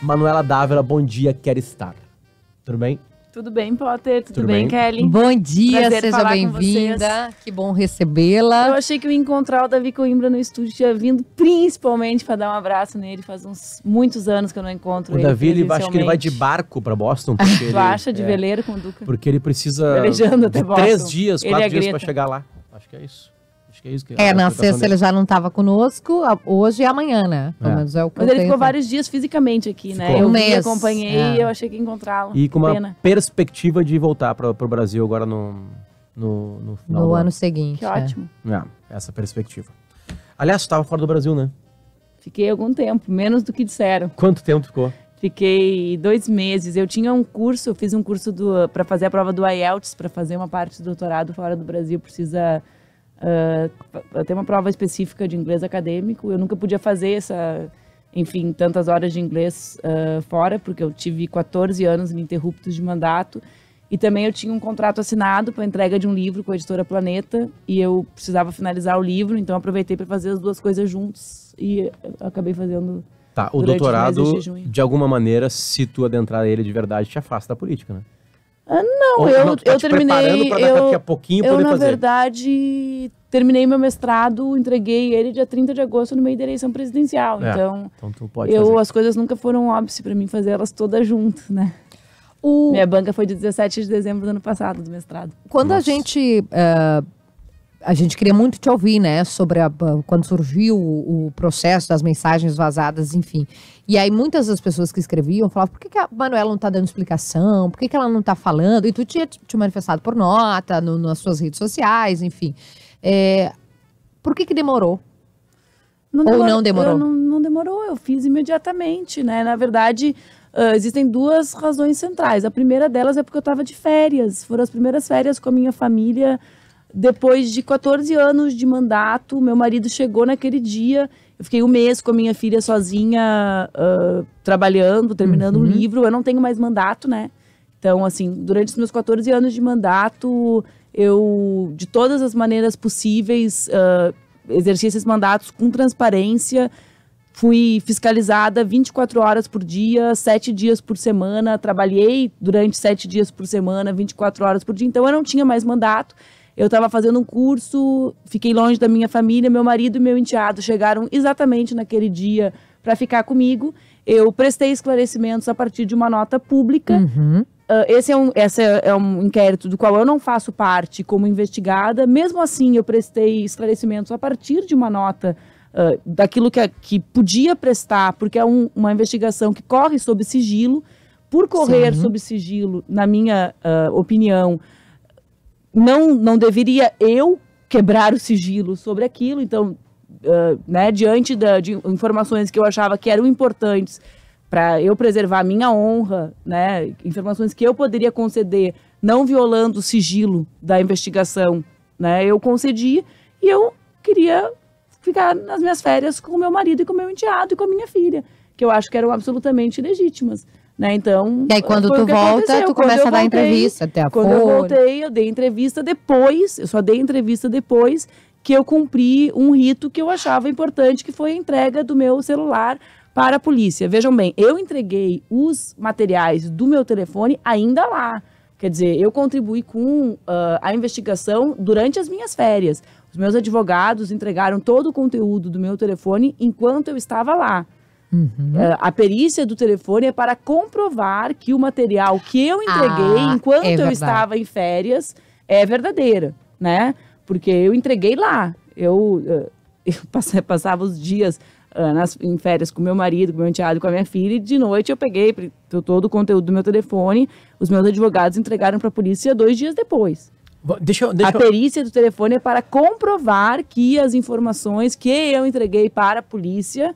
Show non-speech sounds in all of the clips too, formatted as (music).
Manuela Dávila, bom dia, quer estar. Tudo bem? Tudo bem, Potter? Tudo, Tudo bem, bem, Kelly? Bom dia, Prazer seja bem-vinda. Que bom recebê-la. Eu achei que eu ia encontrar o Davi Coimbra no estúdio, tinha vindo principalmente para dar um abraço nele. Faz uns muitos anos que eu não encontro ele. O Davi, ele, acho que ele vai de barco para Boston. Porque (laughs) ele, de é, veleiro com o Duca. Porque ele precisa Velejando até de Boston. três dias, quatro dias para chegar lá. Acho que é isso. Acho que é isso que É, na sexta ele já não estava conosco, hoje e amanhã, né? Pelo é. menos é o que Mas ele ficou vários dias fisicamente aqui, né? Eu um mês. acompanhei e é. eu achei que ia encontrá-lo. E com uma Pena. perspectiva de voltar para o Brasil agora no, no, no final. No ano, ano, seguinte. Que é. ótimo. É, essa perspectiva. Aliás, estava fora do Brasil, né? Fiquei algum tempo, menos do que disseram. Quanto tempo ficou? Fiquei dois meses. Eu tinha um curso, eu fiz um curso para fazer a prova do IELTS, para fazer uma parte do doutorado fora do Brasil. Precisa Uh, uma prova específica de inglês acadêmico. Eu nunca podia fazer essa, enfim, tantas horas de inglês uh, fora, porque eu tive 14 anos ininterruptos de mandato. E também eu tinha um contrato assinado para entrega de um livro com a editora Planeta e eu precisava finalizar o livro, então aproveitei para fazer as duas coisas juntos e acabei fazendo. Tá, o doutorado, de, de, alguma maneira, se tu adentrar ele de verdade, te afasta da política, né? Ah, não, eu, não, tá eu terminei. eu, daqui a pouquinho eu, poder na fazer. verdade, terminei meu mestrado, entreguei ele dia 30 de agosto no meio da eleição presidencial. É, então, então tu pode eu, fazer. as coisas nunca foram óbvias para mim fazer elas todas juntas, né? O... Minha banca foi de 17 de dezembro do ano passado, do mestrado. Quando Nossa. a gente uh, a gente queria muito te ouvir, né, sobre a, quando surgiu o, o, processo das mensagens vazadas, enfim. E aí muitas das pessoas que escreviam falavam, por que, que a Manuela não tá dando explicação? Por que, que ela não tá falando? E tu tinha te manifestado por nota, no, nas suas redes sociais, enfim. É, por que que demorou? Não Ou demorou, não demorou? Não, não, demorou, eu fiz imediatamente, né, na verdade... Uh, existem duas razões centrais. A primeira delas é porque eu estava de férias. Foram as primeiras férias com a minha família depois de 14 anos de mandato, meu marido chegou naquele dia. Eu fiquei um mês com a minha filha sozinha, uh, trabalhando, terminando uhum. um livro. Eu não tenho mais mandato, né? Então, assim, durante os meus 14 anos de mandato, eu, de todas as maneiras possíveis, uh, exerci esses mandatos com transparência. Fui fiscalizada 24 horas por dia, 7 dias por semana. Trabalhei durante 7 dias por semana, 24 horas por dia. Então, eu não tinha mais mandato. Eu estava fazendo um curso, fiquei longe da minha família, meu marido e meu enteado chegaram exatamente naquele dia para ficar comigo. Eu prestei esclarecimentos a partir de uma nota pública. Uhum. Uh, esse, é um, é, é um inquérito do qual eu não faço parte como investigada. Mesmo assim, eu prestei esclarecimentos a partir de uma nota uh, daquilo que, é, que podia prestar, porque é um, uma investigação que corre sob sigilo. Por correr Sim. sob sigilo, na minha uh, opinião, não, não deveria eu quebrar o sigilo sobre aquilo, então, uh, né, diante da, de informações que eu achava que eram importantes para eu preservar a minha honra, né, informações que eu poderia conceder, não violando o sigilo da investigação, né, eu concedi e eu queria ficar nas minhas férias com meu marido e com meu enteado e com a minha filha, que eu acho que eram absolutamente legítimas. Né? Então. E aí, quando tu volta, tu quando começa a dar entrevista até a Quando Folha. eu voltei, eu dei entrevista depois, eu só dei entrevista depois que eu cumpri um rito que eu achava importante, que foi a entrega do meu celular para a polícia. Vejam bem, eu entreguei os materiais do meu telefone ainda lá. Quer dizer, eu contribuí com uh, a investigação durante as minhas férias. Os meus advogados entregaram todo o conteúdo do meu telefone enquanto eu estava lá. Uhum. É, a perícia do telefone é para comprovar que o material que eu entreguei ah, enquanto é eu estava em férias é verdadeiro, né? Porque eu entreguei lá. Eu, eh, (laughs) eu passava, passava os dias uh, nas, em férias com meu marido, com meu enteado, com a minha filha, e de noite eu peguei todo o conteúdo do meu telefone. Os meus advogados entregaram para a polícia dois dias depois. Deixa eu, deixa eu... a perícia do telefone é para comprovar que as informações que eu entreguei para a polícia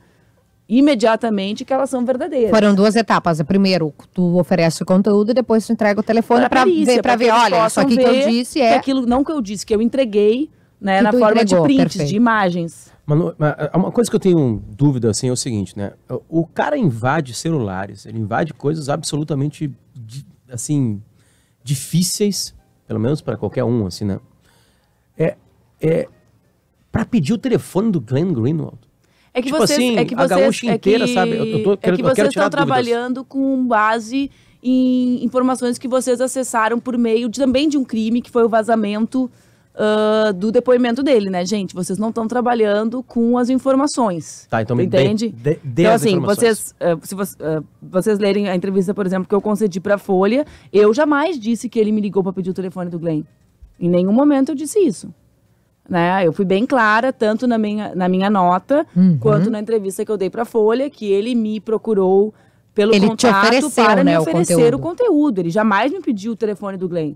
imediatamente que elas são verdadeiras. Foram duas etapas. Primeiro, tu oferece o conteúdo e depois tu entrega o telefone para ver, para ver, olha, isso aqui que eu disse é que aquilo não que eu disse, que eu entreguei, né, que na forma entregou, de prints, perfeito. de imagens. Manu, uma coisa que eu tenho dúvida assim é o seguinte, né? O cara invade celulares, ele invade coisas absolutamente assim difíceis, pelo menos para qualquer um, assim, né? É, é para pedir o telefone do Glenn Greenwald. É que tipo vocês, assim, é que vocês, a gaúcha é que, sabe? Eu tô, é que vocês estão trabalhando com base em informações que vocês acessaram por meio de, também de um crime, que foi o vazamento uh, do depoimento dele, né, gente? Vocês não estão trabalhando com as informações. Tá, então me entende? Dê, dê, dê então, assim, vocês, uh, se vocês, uh, eh, vocês lerem a entrevista, por exemplo, que eu concedi para a Folha, eu jamais disse que ele me ligou para pedir o telefone do Glenn. Em nenhum momento eu disse isso. Né? Eu fui bem clara, tanto na minha, na minha nota, uhum. quanto na entrevista que eu dei para a Folha, que ele me procurou pelo ele contato para né, me oferecer o conteúdo. o conteúdo. Ele jamais me pediu o telefone do Glenn.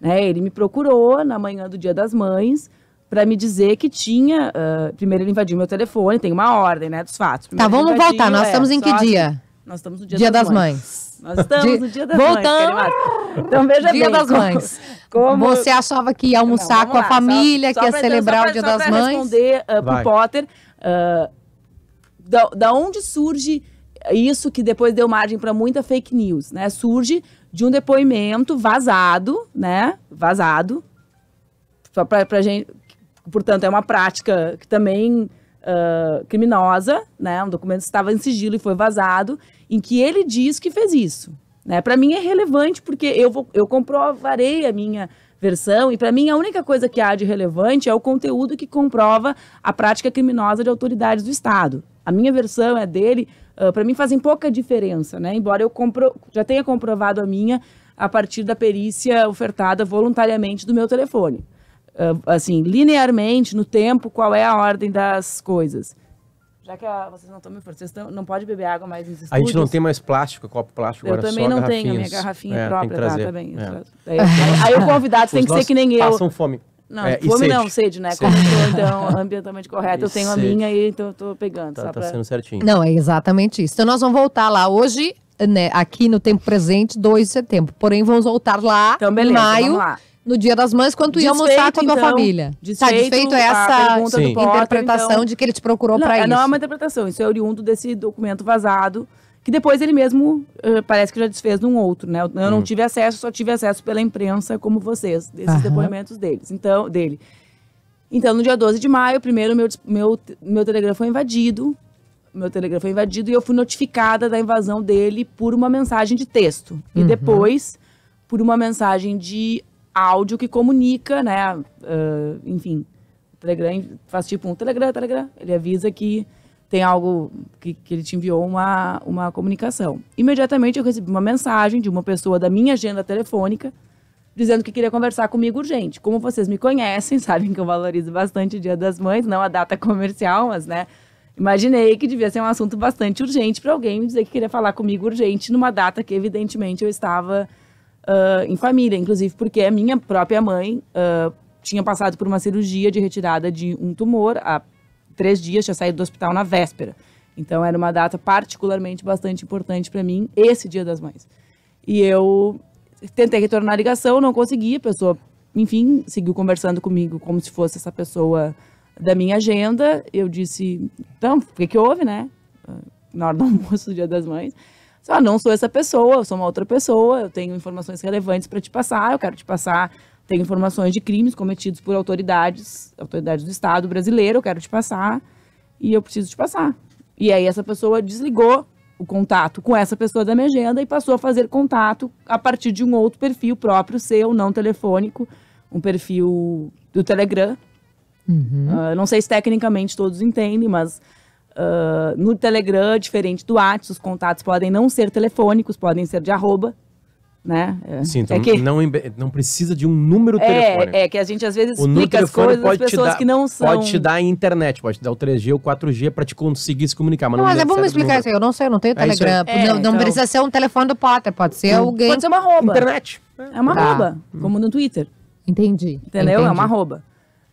Né? Ele me procurou na manhã do Dia das Mães para me dizer que tinha. Uh, primeiro ele invadiu meu telefone, tem uma ordem, né, dos fatos. Tá, primeiro tá, vamos invadiu, voltar. Nós é, estamos em que dia? Assim, nós estamos no Dia, dia das, das, Mães. mães. Nós estamos no Dia das Voltamos. Mães. Então, veja Dia bem, das Mães. Como... Você achava que ia almoçar não, com a família, só, que ia celebrar o Dia das Mães? Só para responder uh, pro Potter, uh, da, da onde surge isso que depois deu margem para muita fake news, né? Surge de um depoimento vazado, né? Vazado. Só pra, pra gente. Portanto, é uma prática que também uh, criminosa, né? Um documento que estava em sigilo e foi vazado, em que ele diz que fez isso. Né? Para mim é relevante porque eu, vou, eu comprovarei a minha versão e para mim a única coisa que há de relevante é o conteúdo que comprova a prática criminosa de autoridades do Estado. A minha versão é dele, uh, para mim fazem pouca diferença, né? Embora eu compro... já tenha comprovado a minha a partir da perícia ofertada voluntariamente do meu telefone. Uh, assim, linearmente, no tempo, qual é a ordem das coisas. Já que a, vocês não estão me vocês tão, não pode beber água mais nos estúdios. A gente não tem mais plástico, copo plástico, eu agora também não tenho, a minha garrafinha é, própria tá, também. Tá é. Tá aí, aí, aí, o convidado (laughs) tem que ser que nem eu. Passam fome. Não, é, fome sede. não, sede, né? Sede. Como estou, então, (laughs) ambientalmente correto, eu tenho sede. a minha e então estou pegando. Tá, tá pra... sendo certinho. Não, é exatamente isso. Então nós vamos voltar lá hoje, né, aqui no tempo presente, 2 de setembro. Porém, vamos voltar lá então, beleza, em maio. Vamos lá no Dia das Mães quanto ia almoçar com a tua então, família. Desfeito, tá, desfeito é essa interpretação então. de que ele te procurou para isso. É, não é uma interpretação, isso é oriundo desse documento vazado, que depois ele mesmo uh, parece que já desfez num outro, né? Eu hum. não tive acesso, só tive acesso pela imprensa, como vocês, desses Aham. depoimentos deles. Então, dele. Então, no dia 12 de maio, primeiro meu, meu, meu Telegram foi invadido. Meu Telegram foi invadido e eu fui notificada da invasão dele por uma mensagem de texto. Uhum. E depois, por uma mensagem de áudio que comunica, né? Uh, enfim, o Telegram faz tipo um Telegram, Telegram. Ele avisa que tem algo que, que ele te enviou uma, uma comunicação. Imediatamente eu recebi uma mensagem de uma pessoa da minha agenda telefônica dizendo que queria conversar comigo urgente. Como vocês me conhecem, (laughs) sabem que eu valorizo bastante o Dia das Mães, não a data comercial, mas né, imaginei que devia ser um assunto bastante urgente para alguém me dizer que queria falar comigo urgente numa data que evidentemente eu estava uh, em família, inclusive porque a minha própria mãe uh, tinha passado por uma cirurgia de retirada de um tumor há três dias, tinha saído do hospital na véspera. Então era uma data particularmente bastante importante para mim, esse Dia das Mães. E eu tentei retornar a ligação, não consegui, a pessoa, enfim, seguiu conversando comigo como se fosse essa pessoa da minha agenda. Eu disse, então, o que, que houve, né? Na hora do almoço, Dia das Mães ah, não sou essa pessoa, eu sou uma outra pessoa, eu tenho informações relevantes para te passar, eu quero te passar, tenho informações de crimes cometidos por autoridades, autoridades do Estado brasileiro, eu quero te passar e eu preciso te passar. E aí essa pessoa desligou o contato com essa pessoa da minha agenda e passou a fazer contato a partir de um outro perfil próprio seu, não telefônico, um perfil do Telegram. Uhum. Uh, não sei se tecnicamente todos entendem, mas no Telegram, diferente do WhatsApp, os contatos podem não ser telefônicos, podem ser de arroba, né? É, Sim, então é que... não, não, precisa de um número é, telefônico. É, que a gente às vezes explica as coisas às pessoas dar, que não são. Pode te dar a internet, pode te dar o 3G ou 4G para te conseguir se comunicar. Mas, não, mas é explicar isso aí, eu não sei, eu não tenho é Telegram. não, não então... precisa ser um telefone do Potter, pode ser o hum. alguém. Pode ser uma arroba. Internet. É uma tá. arroba, como no Twitter. Entendi. Entendeu? Entendi. É uma arroba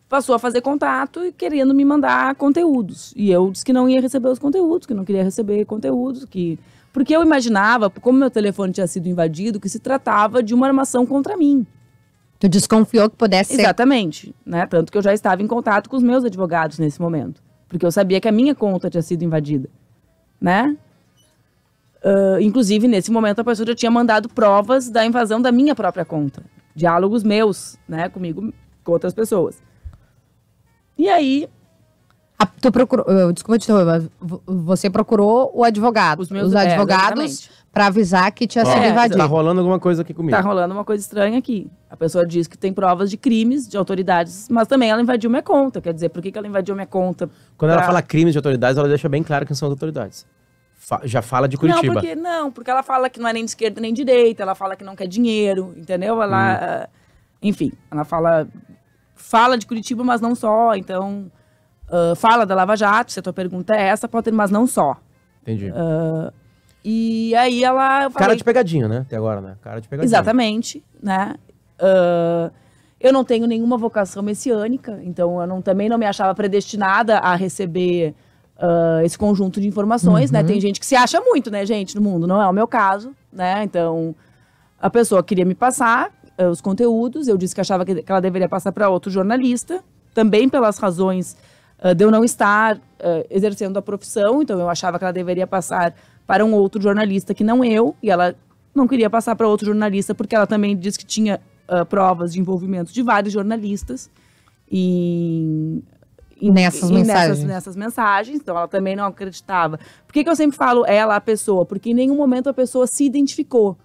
passou a fazer contato e querendo me mandar conteúdos. E eu disse que não ia receber os conteúdos, que não queria receber conteúdos, que porque eu imaginava, como meu telefone tinha sido invadido, que se tratava de uma armação contra mim. Tu desconfiou que pudesse ser. Exatamente, né? Tanto que eu já estava em contato com os meus advogados nesse momento, porque eu sabia que a minha conta tinha sido invadida, né? Uh, inclusive, nesse momento, a pessoa já tinha mandado provas da invasão da minha própria conta. Diálogos meus, né, comigo, com outras pessoas. E aí. A, tu procurou, desculpa te interromper, você procurou o advogado, os, meus, os é, advogados é, para avisar que tinha oh, sido é, invadido. Tá rolando alguma coisa aqui comigo. Tá rolando uma coisa estranha aqui. A pessoa diz que tem provas de crimes de autoridades, mas também ela invadiu minha conta. Quer dizer, por que, que ela invadiu minha conta? Quando pra... ela fala crimes de autoridades, ela deixa bem claro quem são as autoridades já fala de Curitiba. Não, porque não, porque ela fala que não é nem de esquerda nem de direita, ela fala que não quer dinheiro, entendeu? Ela, hum. Ah, enfim, ela fala fala de Curitiba, mas não só. Então, uh, fala da Lava Jato, se a tua pergunta é essa, pode ter, mas não só. Entendi. Uh, e aí ela. Falei, Cara de pegadinha, né? Até agora, né? Cara de pegadinha. Exatamente, né? Uh, eu não tenho nenhuma vocação messiânica, então eu não, também não me achava predestinada a receber uh, esse conjunto de informações, né? uhum. né? Tem gente que se acha muito, né, gente, no mundo, não é o meu caso, né? Então, a pessoa queria me passar, eh, os conteúdos. Eu disse que achava que, que ela deveria passar para outro jornalista, também pelas razões uh, de eu não estar uh, exercendo a profissão. Então, eu achava que ela deveria passar para um outro jornalista que não eu. E ela não queria passar para outro jornalista, porque ela também disse que tinha uh, provas de envolvimento de vários jornalistas. E e, nessas, e mensagens. Nessas, nessas, mensagens, então ela também não acreditava. Por que, que eu sempre falo ela, a pessoa? Porque em nenhum momento a pessoa se identificou.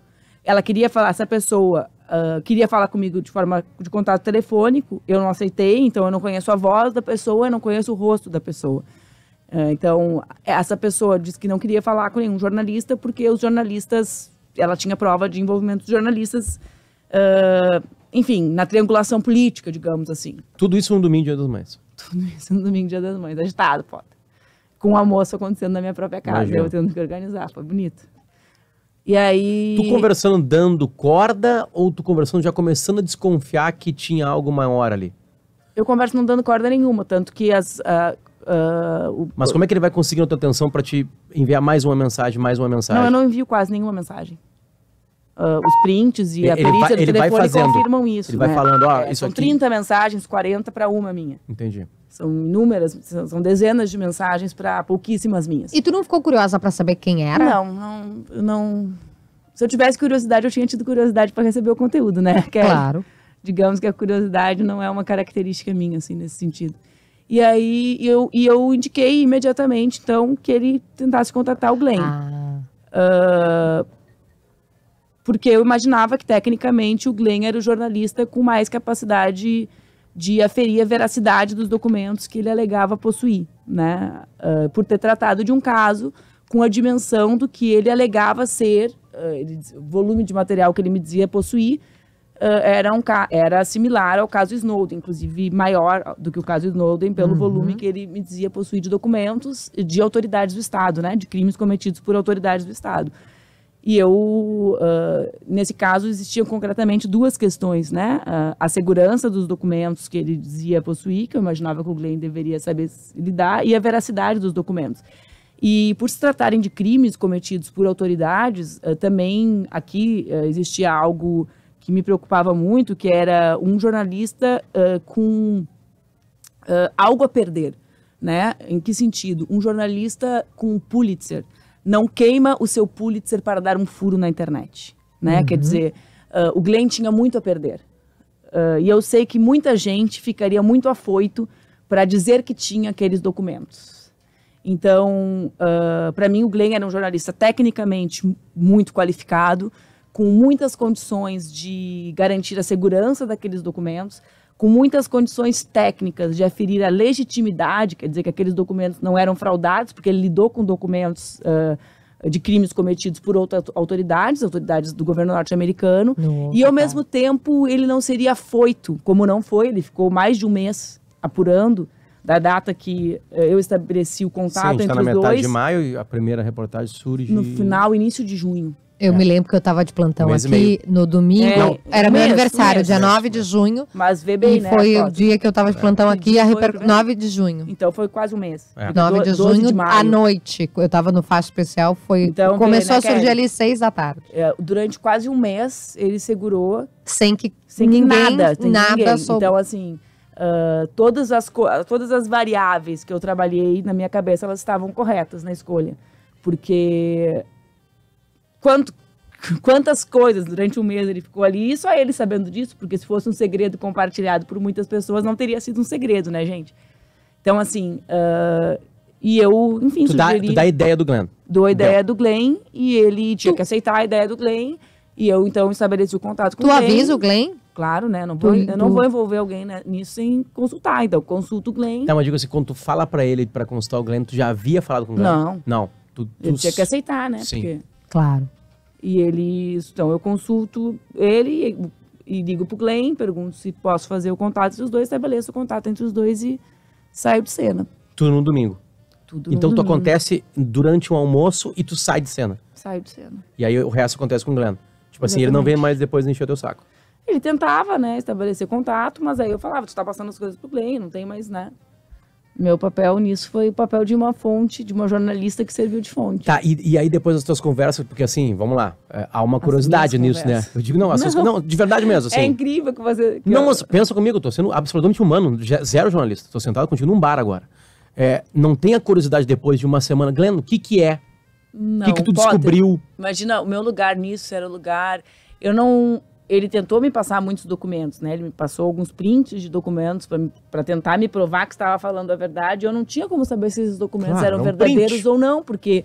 Ela queria falar se a pessoa uh, queria falar comigo de forma de contato telefônico, eu não aceitei, então eu não conheço a voz da pessoa, eu não conheço o rosto da pessoa. Uh, então, essa pessoa disse que não queria falar com nenhum jornalista, porque os jornalistas, ela tinha prova de envolvimento dos jornalistas, uh, enfim, na triangulação política, digamos assim. Tudo isso no domingo, dia das mães. Tudo isso no domingo, dia das mães. Agitado, foda com o almoço acontecendo na minha própria casa, Imagina. eu tendo que organizar, foi bonito. E aí. Tu conversando dando corda ou tu conversando já começando a desconfiar que tinha algo maior ali? Eu converso não dando corda nenhuma, tanto que as. Uh, uh, o... Mas como é que ele vai conseguir a tua atenção para te enviar mais uma mensagem, mais uma mensagem? Não, eu não envio quase nenhuma mensagem uh, os prints e a ele perícia vai, do ele telefone vai fazendo, confirmam isso. Ele vai né? falando, ó, é, isso são aqui... 30 mensagens, 40 para uma minha. Entendi. São inúmeras, são dezenas de mensagens para pouquíssimas minhas. E tu não ficou curiosa para saber quem era? Não, não, não. Se eu tivesse curiosidade, eu tinha tido curiosidade para receber o conteúdo, né? Que é, claro. Digamos que a curiosidade não é uma característica minha, assim, nesse sentido. E aí eu, e eu indiquei imediatamente, então, que ele tentasse contatar o Glenn. Ah. Uh, porque eu imaginava que tecnicamente o Glenn era o jornalista com mais capacidade de aferir a veracidade dos documentos que ele alegava possuir, né? Uh, por ter tratado de um caso com a dimensão do que ele alegava ser, uh, ele, o volume de material que ele me dizia possuir, uh, era, um, era similar ao caso Snowden, inclusive maior do que o caso Snowden, pelo uhum. volume que ele me dizia possuir de documentos de autoridades do Estado, né? De crimes cometidos por autoridades do Estado. E eu, uh, nesse caso, existiam concretamente duas questões, né? Uh, a segurança dos documentos que ele dizia possuir, que eu imaginava que o Glenn deveria saber lidar, e a veracidade dos documentos. E por se tratarem de crimes cometidos por autoridades, uh, também aqui existia algo que me preocupava muito, que era um jornalista com algo a perder, né? Em que sentido? Um jornalista com Pulitzer, não queima o seu Pulitzer para dar um furo na internet, né? Uhum. Quer dizer, uh, o Glenn tinha muito a perder. Uh, e eu sei que muita gente ficaria muito afoito para dizer que tinha aqueles documentos. Então, uh, ah, para mim, o Glenn era um jornalista tecnicamente muito qualificado, com muitas condições de garantir a segurança daqueles documentos, com muitas condições técnicas de aferir a legitimidade, quer dizer que aqueles documentos não eram fraudados, porque ele lidou com documentos uh, de crimes cometidos por outras autoridades, autoridades do governo norte-americano, e ao tá. mesmo tempo ele não seria foito, como não foi, ele ficou mais de um mês apurando da data que eh, eu estabeleci o contato Sim, entre os dois. Sim, está na metade dois, de maio e a primeira reportagem surge... No final, início de junho. Eu é. me lembro que eu tava de plantão aqui no domingo. É, era meu aniversário, mês, dia 9 de junho. Mas vê bem, e né? Foi o dia que eu tava de é. plantão é. aqui, a reper... 9 de junho. Então foi quase um mês. É. 9 de junho, de à noite. Eu tava no faixa especial, foi. Então, começou vê, né, a surgir ali 6 da tarde. É, durante quase um mês, ele segurou. Sem que, sem ninguém, nada, sem nada ninguém. Então, assim. Uh, todas, as todas as variáveis que eu trabalhei na minha cabeça, elas estavam corretas na escolha. Porque quanto, (laughs) quantas coisas durante um mês ele ficou ali, e só ele sabendo disso, porque se fosse um segredo compartilhado por muitas pessoas, não teria sido um segredo, né, gente? Então, assim, uh, e eu, enfim, tu sugeri... Dá, tu dá a ideia do Glenn. Dou a ideia do Glenn, e ele tinha tu... que aceitar a ideia do Glenn, e eu, então, estabeleci o contato com tu o Glenn. Tu avisa o Glenn? Claro, né? Não vou, eu não vou envolver alguém né, nisso sem consultar, então, consulto o Glenn. Tá, então, mas digo assim, quando tu fala pra ele pra consultar o Glenn, tu já havia falado com o Glenn? Não. Não. Tu, tu... Ele tinha que aceitar, né? Sim. Porque... Claro. E ele, então eu consulto ele e, e digo pro Glenn, pergunto se posso fazer o contato entre os dois, estabeleço o contato entre os dois e saio de cena. Tudo no domingo. Tudo então no tu domingo. acontece durante um almoço e tu sai de cena. Sai de cena. E aí o resto acontece com o Glenn. Tipo assim, ele não vem mais depois encher teu saco. Ele tentava, né, estabelecer contato, mas aí eu falava, tu tá passando as coisas pro Glenn, não tem mais, né? Meu papel nisso foi o papel de uma fonte, de uma jornalista que serviu de fonte. Tá, e, e aí depois das tuas conversas, porque assim, vamos lá, é, há uma curiosidade nisso, né? conversas. né? Eu digo, não, as não. Suas, não, de verdade mesmo, (laughs) é assim. É incrível que você... Que não, eu... mas pensa comigo, eu tô sendo absolutamente humano, zero jornalista, tô sentado contigo num bar agora. É, não tem a curiosidade depois de uma semana, Glenn, o que que é? Não, O que que tu Potter, descobriu? Imagina, o meu lugar nisso era o lugar... Eu não, ele tentou me passar muitos documentos, né? Ele me passou alguns prints de documentos para tentar me provar que estava falando a verdade. Eu não tinha como saber se esses documentos claro, eram é um verdadeiros print. ou não, porque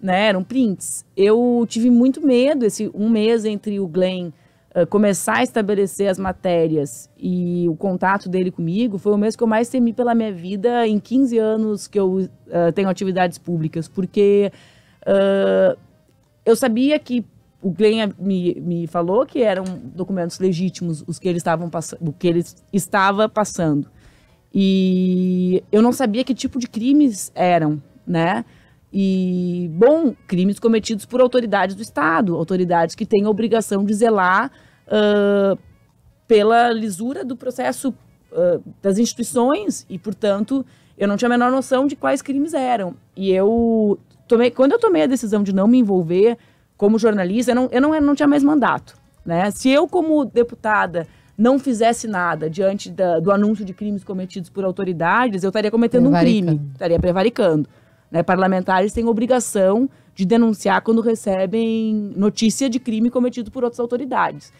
né, eram prints. Eu tive muito medo esse um mês entre o Glenn uh, começar a estabelecer as matérias e o contato dele comigo. Foi o mês que eu mais temi pela minha vida em 15 anos que eu uh, tenho atividades públicas, porque uh, eu sabia que o Glenn me, me falou que eram documentos legítimos os que eles estavam passando, o que ele estava passando. E eu não sabia que tipo de crimes eram, né? E, bom, crimes cometidos por autoridades do Estado, autoridades que têm a obrigação de zelar uh, pela lisura do processo uh, das instituições e, portanto, eu não tinha a menor noção de quais crimes eram. E eu tomei, quando eu tomei a decisão de não me envolver, como jornalista, eu não, eu não, eu não tinha mais mandato. Né? Se eu, como deputada, não fizesse nada diante da, do anúncio de crimes cometidos por autoridades, eu estaria cometendo um crime, estaria prevaricando. Né? Parlamentares têm obrigação de denunciar quando recebem notícia de crime cometido por outras autoridades.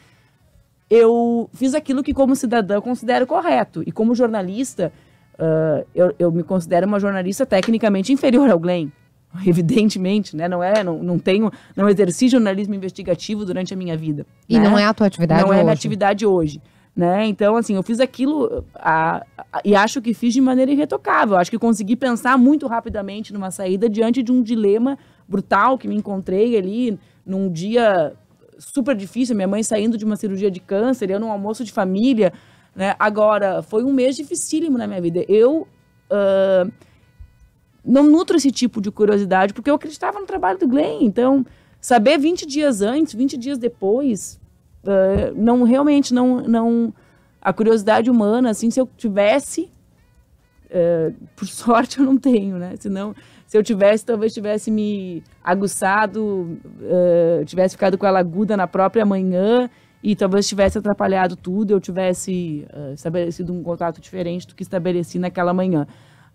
Eu fiz aquilo que, como cidadã, considero correto. E como jornalista, uh, eu, eu me considero uma jornalista tecnicamente inferior ao Glenn. (laughs) evidentemente, né? Não é, não, não tenho, não exerci jornalismo investigativo durante a minha vida. E né? não é a tua atividade não é hoje. Não é minha atividade hoje. Né? Então, assim, eu fiz aquilo a, a, e acho que fiz de maneira irretocável. Acho que consegui pensar muito rapidamente numa saída diante de um dilema brutal que me encontrei ali num dia super difícil. Minha mãe saindo de uma cirurgia de câncer, eu num almoço de família. Né? Agora, foi um mês dificílimo na minha vida. Eu. Uh, não nutro esse tipo de curiosidade, porque eu acreditava no trabalho do Glenn. Então, saber 20 dias antes, 20 dias depois, uh, não realmente não, não. A curiosidade humana, assim, se eu tivesse. Uh, por (laughs) sorte eu não tenho, né? Senão, se eu tivesse, talvez tivesse me aguçado, uh, tivesse ficado com ela aguda na própria manhã e talvez tivesse atrapalhado tudo, eu tivesse estabelecido um contato diferente do que estabeleci naquela manhã.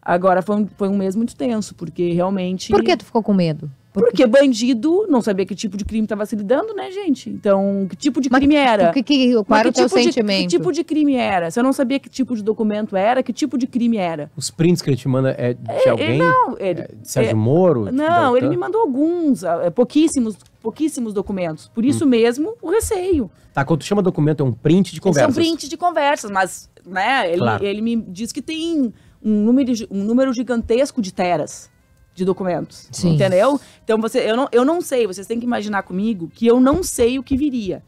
Agora foi um, foi um mês muito tenso, porque realmente. Por que tu ficou com medo? Porque, bandido não sabia que tipo de crime estava se lidando, né, gente? Então, que tipo de crime Mas, era? Que, que, qual Mas era o teu tipo sentimento? De, que tipo de crime era? Se eu não sabia que tipo de documento era, que tipo de crime era? Os prints que ele te manda é de é, é alguém? Não, ele, é, é de Sérgio é, Moro? Não, ele me mandou alguns, ah, é, pouquíssimos, pouquíssimos documentos. Por isso hum. mesmo, o receio. Tá, quando tu chama documento, é um print de conversas. São é um print de conversas, mas, né, ele, claro. ele me diz que tem um número, um número gigantesco de teras de documentos. Sim. Entendeu? Então você, eu, não, eu não sei, vocês têm que imaginar comigo que eu não sei o que viria.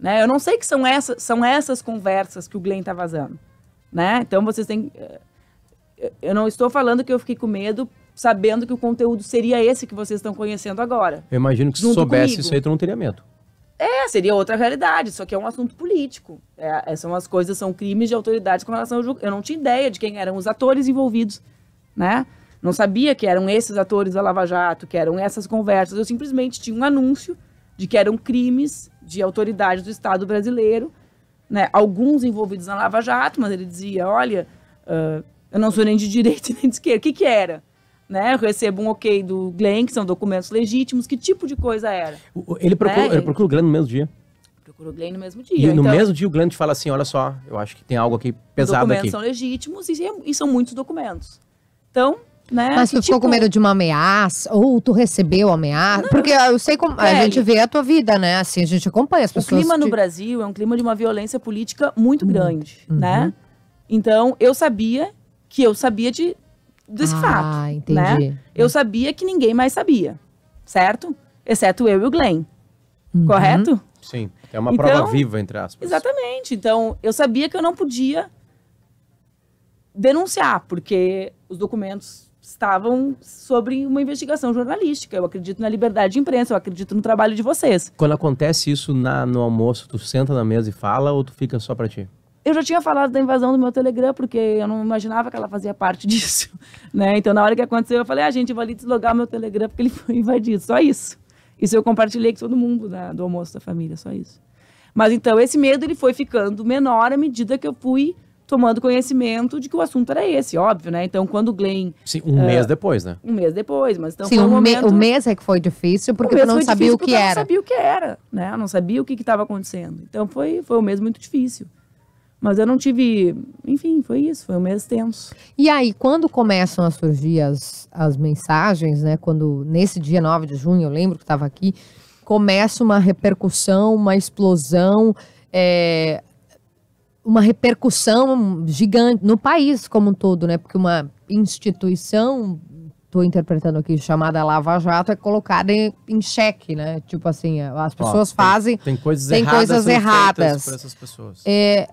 Né? Eu não sei que são, essas são essas conversas que o Glenn tá vazando. Né? Então vocês têm. Eh, eh, eu não estou falando que eu fiquei com medo sabendo que o conteúdo seria esse que vocês estão conhecendo agora. Eu imagino que se soubesse comigo. isso aí, tu não teria medo. É, seria outra realidade, só que é um assunto político. É, é são as coisas, são crimes de autoridade com relação ao julgamento. Eu não tinha ideia de quem eram os atores envolvidos, né? Não sabia que eram esses atores da Lava Jato, que eram essas conversas. Eu simplesmente tinha um anúncio de que eram crimes de autoridade do Estado brasileiro, né? Alguns envolvidos na Lava Jato, mas ele dizia, olha, uh, eu não sou nem de direita (laughs) nem de esquerda. O que que era? né? Eu recebo um ok do Glenn, que são documentos legítimos, que tipo de coisa era? Ele procura né? ele procura o Glenn no mesmo dia. procura o Glenn no mesmo dia. E então, no mesmo dia o Glenn te fala assim, olha só, eu acho que tem algo aqui pesado documentos aqui. documentos são legítimos e, e são muitos documentos. Então, né? Mas tu ficou tipo com medo de uma ameaça? Ou tu recebeu ameaça? Não, Porque eu sei como. a gente vê a tua vida, né? Assim, a gente acompanha as pessoas. O clima no te... Brasil é um clima de uma violência política muito uhum. grande, né? uhum. né? Então, eu sabia que eu sabia de desse ah, fato. Né? Entendi. Né? Eu sabia que ninguém mais sabia, certo? Exceto eu e o Glenn. Uhum. Correto? Sim. É uma então, prova viva, entre aspas. Exatamente. Então, eu sabia que eu não podia denunciar, porque os documentos estavam sobre uma investigação jornalística. Eu acredito na liberdade de imprensa, eu acredito no trabalho de vocês. Quando acontece isso na, no almoço, tu senta na mesa e fala ou tu fica só para ti? eu já tinha falado da invasão do meu Telegram, porque eu não imaginava que ela fazia parte (laughs) disso, né? Então, na hora que aconteceu, eu falei, ah, gente, eu vou ali deslogar meu Telegram, porque ele foi invadido, só isso. Isso eu compartilhei com todo mundo do almoço da família, só isso. Mas, então, esse medo, ele foi ficando menor à medida que eu fui tomando conhecimento de que o assunto era esse, óbvio, né? Então, quando o Glenn... Sim, um uh, mês depois, né? Um mês depois, mas então Sim, um momento... o mês é que foi difícil, porque eu não sabia o que era. Eu não sabia o que era, né? Eu não sabia o que estava acontecendo. Então, foi, foi um mês muito difícil. Mas eu não tive. Enfim, foi isso, foi um mês tenso. E aí, quando começam a surgir as, as mensagens, né? Quando, nesse dia 9 de junho, eu lembro que estava aqui, começa uma repercussão, uma explosão, é, uma repercussão gigante no país como um todo, né? Porque uma instituição, estou interpretando aqui, chamada Lava Jato, é colocada em, em xeque, né? Tipo assim, as pessoas Ó, tem, fazem. Tem coisas tem erradas. Coisas erradas. Por essas pessoas. É,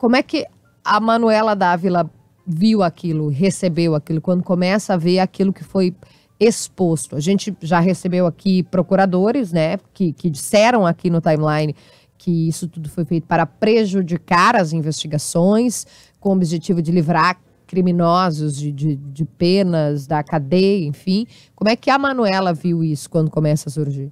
como é que a Manuela Dávila viu aquilo, recebeu aquilo, quando começa a ver aquilo que foi exposto? A gente já recebeu aqui procuradores, né, que, que disseram aqui no timeline que isso tudo foi feito para prejudicar as investigações, com o objetivo de livrar criminosos de, de, de, penas, da cadeia, enfim. Como é que a Manuela viu isso quando começa a surgir?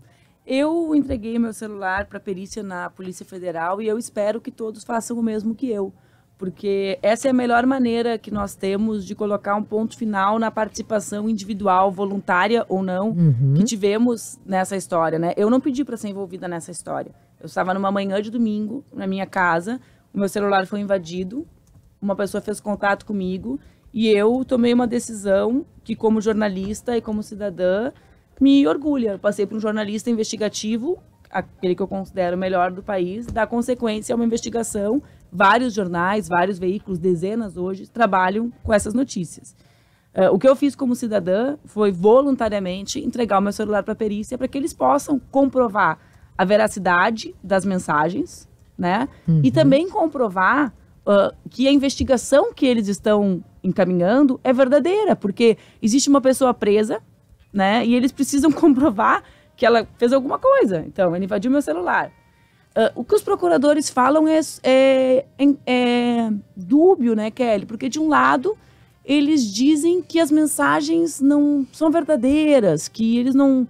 Eu entreguei meu celular para perícia na Polícia Federal e eu espero que todos façam o mesmo que eu, porque essa é a melhor maneira que nós temos de colocar um ponto final na participação individual, voluntária ou não, uhum. que tivemos nessa história, né? Eu não pedi para ser envolvida nessa história. Eu estava numa manhã de domingo na minha casa, o meu celular foi invadido, uma pessoa fez contato comigo e eu tomei uma decisão que como jornalista e como cidadã, me orgulha. Eu passei por um jornalista investigativo, aquele que eu considero o melhor do país, dá consequência a uma investigação. Vários jornais, vários veículos, dezenas hoje, trabalham com essas notícias. Uh, o que eu fiz como cidadã foi voluntariamente entregar o meu celular para a perícia para que eles possam comprovar a veracidade das mensagens, né? Uhum. E também comprovar uh, que a investigação que eles estão encaminhando é verdadeira, porque existe uma pessoa presa né? E eles precisam (laughs) comprovar que ela fez alguma coisa. Então, ele invadiu meu celular. Uh, o que os procuradores falam é, é, é, dúbio, né, Kelly? Porque, de um lado, eles dizem que as mensagens não são verdadeiras, que eles não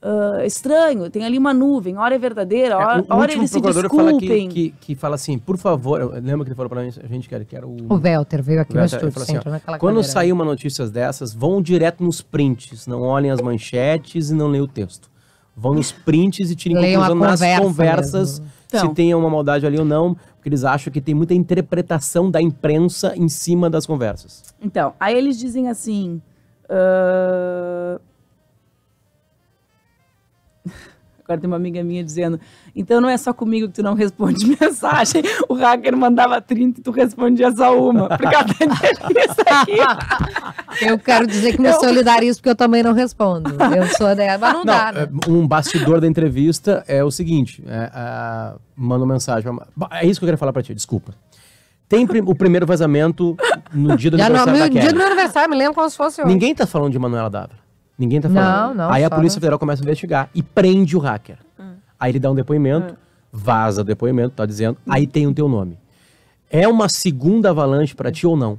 uh, estranho, tem ali uma nuvem, hora é verdadeira, hora, é, o hora eles se desculpem. Que, que, que, fala assim, por favor, lembra que ele falou pra mim, a gente quer que era o... O Velter veio aqui o no estúdio, assim, ó, quando cadeira. Né? sair uma notícia dessas, vão direto nos prints, não olhem as manchetes e não leiam o texto. Vão nos prints e tirem Leiam conclusão nas conversas, então, se tem uma maldade ali ou não, porque eles acham que tem muita interpretação da imprensa em cima das conversas. Então, aí eles dizem assim... Uh, Agora tem uma amiga minha dizendo: então não é só comigo que tu não responde (laughs) mensagem. O hacker mandava 30 e tu respondia só uma. Obrigada, (laughs) isso aqui. Eu quero dizer que me eu... solidarizo porque eu também não respondo. Eu sou dela, mas não, não dá. Né? É, um bastidor da entrevista é o seguinte: é, a... É, manda uma mensagem. É isso que eu quero falar pra ti, desculpa. Tem o primeiro vazamento no dia do Já aniversário. No, dia do meu aniversário, me lembro como se fosse hoje. Ninguém tá falando de Manuela Dávila. Ninguém tá falando. Não, não, Aí a Polícia não- Federal começa a investigar e prende o hacker. Hum. Aí ele dá um depoimento, hum. vaza o depoimento, tá dizendo, aí tem o teu nome. É uma segunda avalanche para ti ou não?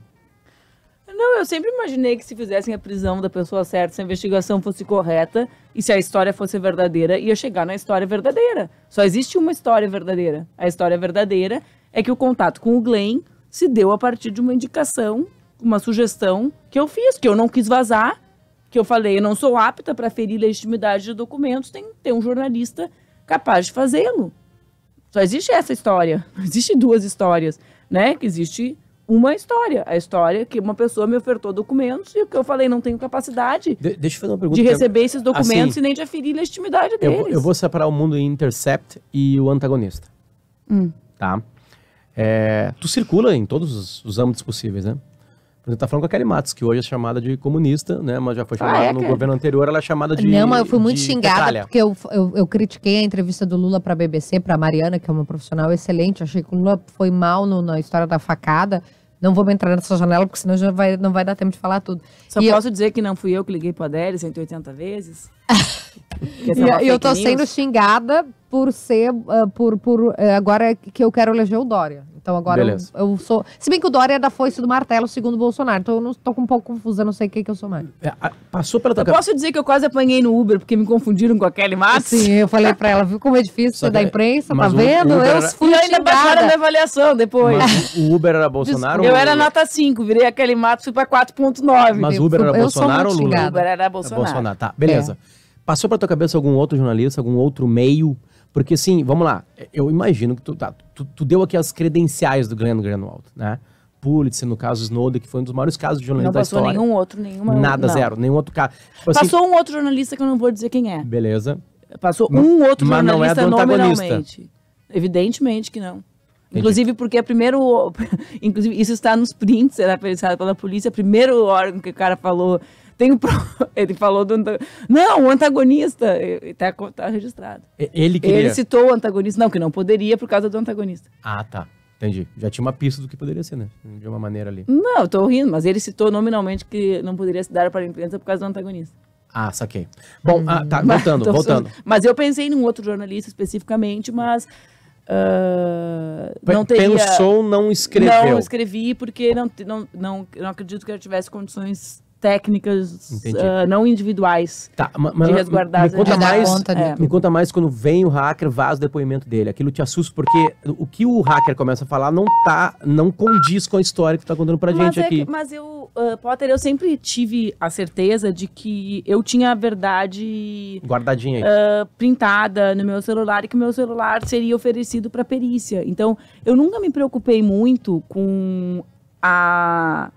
Não, eu sempre imaginei que se fizessem a prisão da pessoa certa, se a investigação fosse correta e se a história fosse verdadeira, ia chegar na história verdadeira. Só existe uma história verdadeira. A história verdadeira é que o contato com o Glenn se deu a partir de uma indicação, uma sugestão que eu fiz, que eu não quis vazar que eu falei, eu não sou apta para ferir legitimidade de documentos, tem que ter um jornalista capaz de fazê-lo. Só existe essa história, não (laughs) existe duas histórias, né? Que existe uma história, a história que uma pessoa me ofertou documentos e o que eu falei, não tenho capacidade de, deixa eu fazer uma pergunta, de é receber esses assim, documentos assim, e nem de aferir a legitimidade deles. Eu, eu, vou separar o mundo em Intercept e o antagonista. Hum. Tá? É, tu circula em todos os, os âmbitos possíveis, né? Você tá falando com a Kelly Matos, que hoje é chamada de comunista, né? Mas já foi ah, chamada ah, é, no governo anterior, ela é chamada de. Não, mas eu fui muito xingada porque eu, eu, eu, critiquei a entrevista do Lula pra BBC, pra Mariana, que é uma profissional excelente. Achei que o Lula foi mal no, na história da facada. Não vou entrar nessa janela, porque senão já vai, não vai dar tempo de falar tudo. Só e posso eu... dizer que não fui eu que liguei pro Adélio 180 vezes. (laughs) e eu, eu tô news. sendo xingada por ser. Uh, por, por uh, agora que eu quero eleger o Dória. Então agora eu, eu, sou. Se bem que o Dória é da foice do martelo, segundo o Bolsonaro. Então eu não tô com um pouco confusa, não sei o que, eu sou mais. É, passou pela tua Eu posso dizer que eu quase apanhei no Uber porque me confundiram com a Kelly Matos? Sim, eu falei pra ela, viu como é difícil ser da imprensa, tá vendo? eu fui. E ainda baixaram minha avaliação depois. Mas o Uber era Bolsonaro? Eu era nota 5, virei a Kelly Matos, fui pra 4,9. Mas o Uber era eu Bolsonaro ou Lula? Uber era Bolsonaro. Bolsonaro, tá. Beleza. É. Passou pra tua cabeça algum outro jornalista, algum outro meio? Porque assim, vamos lá, eu imagino que tu, tá, tu, tu deu aqui as credenciais do Glenn Greenwald, né? Pulitzer, no caso Snowden, que foi um dos maiores casos de violência da história. Não passou nenhum outro, nenhuma... Nada, não. zero, nenhum outro caso. Tipo, assim, passou assim, um outro jornalista que eu não vou dizer quem é. Beleza. Passou não, um outro mas jornalista não é nominalmente. Evidentemente que não. Inclusive porque é primeiro, (laughs) inclusive isso está nos prints, será né, pensado pela polícia, é primeiro órgão que o cara falou tem um pro... (laughs) ele falou do não, o antagonista está tá registrado. Ele queria. Ele citou o antagonista, não, que não poderia por causa do antagonista. Ah, tá. Entendi. Já tinha uma pista do que poderia ser, né? De uma maneira ali. Não, eu tô rindo, mas ele citou nominalmente que não poderia se dar para a imprensa por causa do antagonista. Ah, saquei. Bom, hum, ah, tá, hum, (laughs) voltando, voltando. Mas eu pensei num outro jornalista especificamente, mas Uh, não teria... Pensou, não escreveu. Não escrevi porque não, não, não, não acredito que eu tivesse condições técnicas uh, não individuais tá, mas, de resguardar. Me conta, mais, conta, né? me conta mais quando vem o hacker, vaza o depoimento dele. Aquilo te assusta, porque o que o hacker começa a falar não tá, não condiz com a história que tu tá contando pra mas gente é aqui. Que, mas eu, uh, Potter, eu sempre tive a certeza de que eu tinha a verdade... Guardadinha aí. Uh, ah, printada no meu celular e que meu celular seria oferecido pra perícia. Então, eu nunca me preocupei muito com a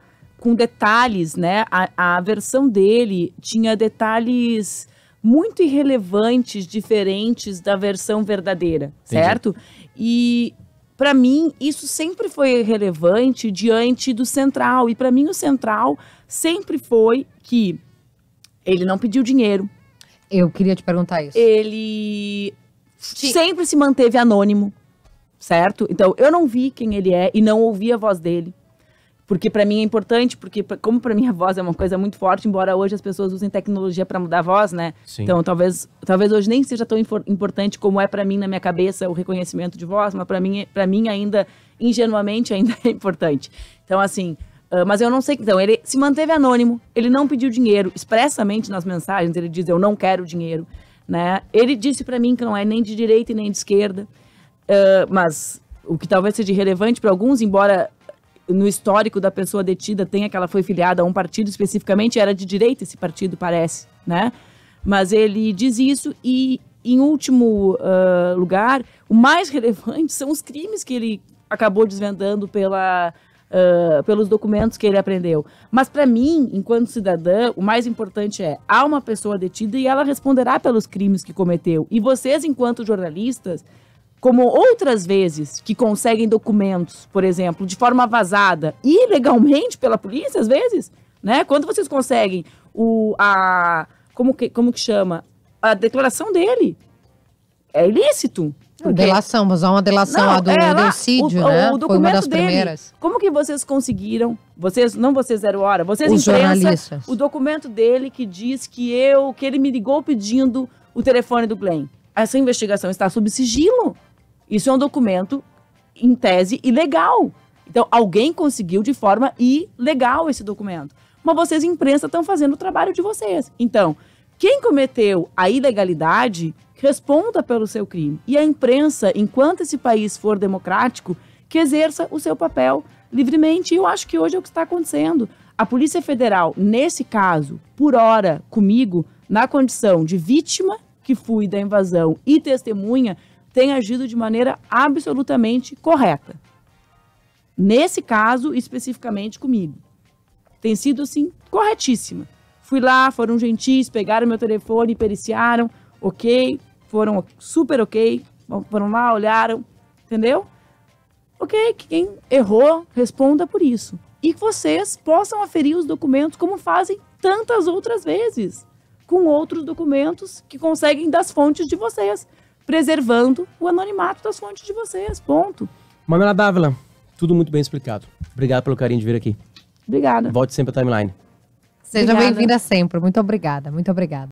com detalhes, né? A, a versão dele tinha detalhes muito irrelevantes, diferentes da versão verdadeira, Entendi. certo? E para mim isso sempre foi relevante diante do central e para mim o central sempre foi que ele não pediu dinheiro. Eu queria te perguntar isso. Ele Sim. sempre se manteve anônimo, certo? Então eu não vi quem ele é e não ouvi a voz dele. Porque para mim é importante, porque pra, como para mim a voz é uma coisa muito forte, embora hoje as pessoas usem tecnologia para mudar a voz, né? Sim. Então talvez, talvez hoje nem seja tão importante como é para mim na minha cabeça o reconhecimento de voz, mas para mim, para mim ainda ingenuamente ainda (laughs) é importante. Então assim, uh, mas eu não sei então ele se manteve anônimo, ele não pediu dinheiro expressamente nas mensagens, ele diz eu não quero dinheiro, né? Ele disse para mim que não é nem de direita e nem de esquerda, uh, mas o que talvez seja relevante para alguns, embora no histórico da pessoa detida tem que foi filiada a um partido especificamente, era de direita esse partido, parece, né? Mas ele diz isso e, em último uh, lugar, o mais (laughs) relevante são os crimes que ele acabou desvendando pela, uh, pelos documentos que ele aprendeu. Mas para mim, enquanto cidadã, o mais importante é há uma pessoa detida e ela responderá pelos crimes que cometeu. E vocês, enquanto jornalistas, como outras vezes que conseguem documentos, por exemplo, de forma vazada, ilegalmente pela polícia, às vezes, né? Quando vocês conseguem o, a, como que, como que chama? A declaração dele. É ilícito. Porque... Delação, mas uma delação não, a do, é, né? O, documento Foi uma das dele. primeiras. Como que vocês conseguiram? Vocês, não vocês zero hora, vocês imprensa, jornalistas. o documento dele que diz que eu, que ele me ligou pedindo o telefone do Glenn. Essa investigação está sob sigilo. Isso é um documento, em tese, ilegal. Então, alguém conseguiu de forma ilegal esse documento. Mas vocês, imprensa, estão fazendo o trabalho de vocês. Então, quem cometeu a ilegalidade, responda pelo seu crime. E a imprensa, enquanto esse país for democrático, que exerça o seu papel livremente. E eu acho que hoje é o que está acontecendo. A Polícia Federal, nesse caso, por hora, comigo, na condição de vítima que fui da invasão e testemunha, tem agido de maneira absolutamente correta. Nesse caso, especificamente comigo. Tem sido, assim, corretíssima. Fui lá, foram gentis, pegaram meu telefone, periciaram, ok, foram super ok, foram lá, olharam, entendeu? Ok, quem errou, responda por isso. E que vocês possam aferir os documentos como fazem tantas outras vezes, com outros documentos que conseguem das fontes de vocês preservando o anonimato das fontes de vocês. Ponto. Manuela Dávila, tudo muito bem explicado. Obrigado pelo carinho de vir aqui. Obrigada. Volte sempre à timeline. Seja bem-vinda sempre. Muito obrigada, muito obrigada.